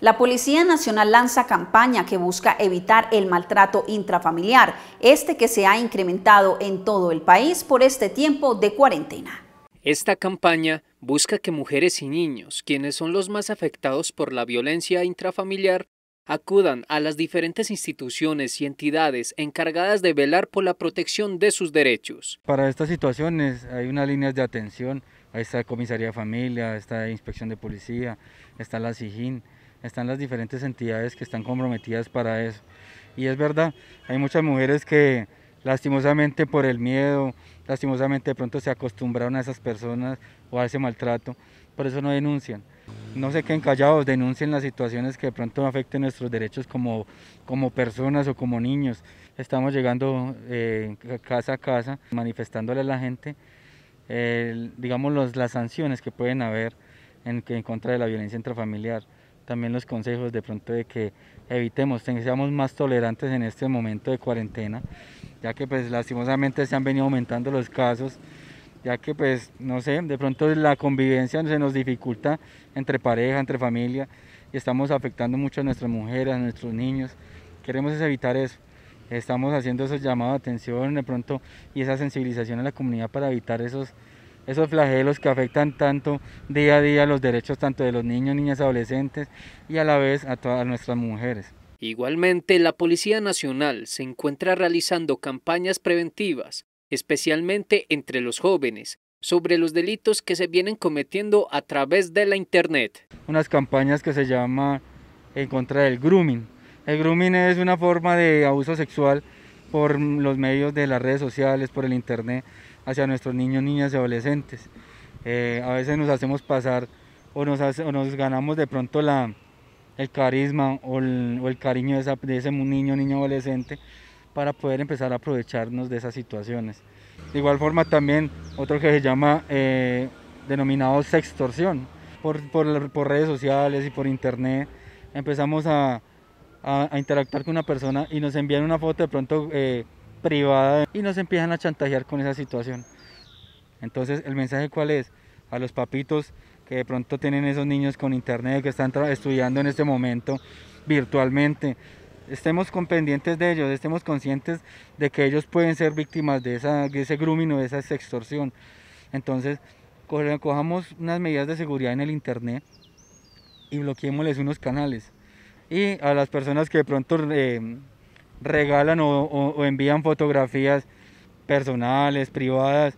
La Policía Nacional lanza campaña que busca evitar el maltrato intrafamiliar, este que se ha incrementado en todo el país por este tiempo de cuarentena. Esta campaña busca que mujeres y niños, quienes son los más afectados por la violencia intrafamiliar, acudan a las diferentes instituciones y entidades encargadas de velar por la protección de sus derechos. Para estas situaciones hay unas líneas de atención, ahí está Comisaría de Familia, esta Inspección de Policía, está la SIGIN, están las diferentes entidades que están comprometidas para eso. Y es verdad, hay muchas mujeres que lastimosamente por el miedo, lastimosamente de pronto se acostumbraron a esas personas o a ese maltrato, por eso no denuncian. No sé qué callados, denuncien las situaciones que de pronto afecten nuestros derechos como, como personas o como niños. Estamos llegando eh, casa a casa, manifestándole a la gente, eh, digamos, las sanciones que pueden haber en, en contra de la violencia intrafamiliar también los consejos de pronto de que evitemos, seamos más tolerantes en este momento de cuarentena, ya que pues lastimosamente se han venido aumentando los casos, ya que pues no sé, de pronto la convivencia se nos dificulta entre pareja, entre familia, y estamos afectando mucho a nuestras mujeres, a nuestros niños, queremos evitar eso. Estamos haciendo esos llamados de atención de pronto y esa sensibilización a la comunidad para evitar esos, esos flagelos que afectan tanto día a día los derechos tanto de los niños, niñas, adolescentes y a la vez a todas nuestras mujeres. Igualmente, la Policía Nacional se encuentra realizando campañas preventivas, especialmente entre los jóvenes, sobre los delitos que se vienen cometiendo a través de la Internet. Unas campañas que se llama en contra del grooming. El grooming es una forma de abuso sexual por los medios de las redes sociales, por el Internet, hacia nuestros niños, niñas y adolescentes. Eh, a veces nos hacemos pasar o nos, ganamos de pronto la, el carisma o el, cariño de, ese niño, niño adolescente para poder empezar a aprovecharnos de esas situaciones. De igual forma también otro que se llama eh, denominado sextorsión. Por, redes sociales y por internet empezamos a, interactuar con una persona y nos envían una foto de pronto eh, privada y nos empiezan a chantajear con esa situación. Entonces, ¿el mensaje cuál es? A los papitos que de pronto tienen esos niños con internet, que están estudiando en este momento virtualmente, estemos con pendientes de ellos, estemos conscientes de que ellos pueden ser víctimas de, esa, ese grooming de esa extorsión. Entonces, cojamos unas medidas de seguridad en el Internet y bloqueémosles unos canales. Y a las personas que de pronto regalan o, envían fotografías personales, privadas,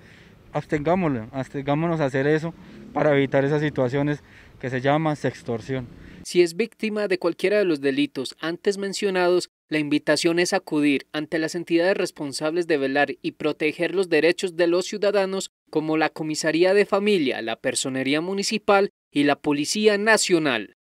abstengámonos, abstengámonos a hacer eso para evitar esas situaciones que se llaman sextorsión. Si es víctima de cualquiera de los delitos antes mencionados, la invitación es acudir ante las entidades responsables de velar y proteger los derechos de los ciudadanos como la Comisaría de Familia, la Personería Municipal y la Policía Nacional.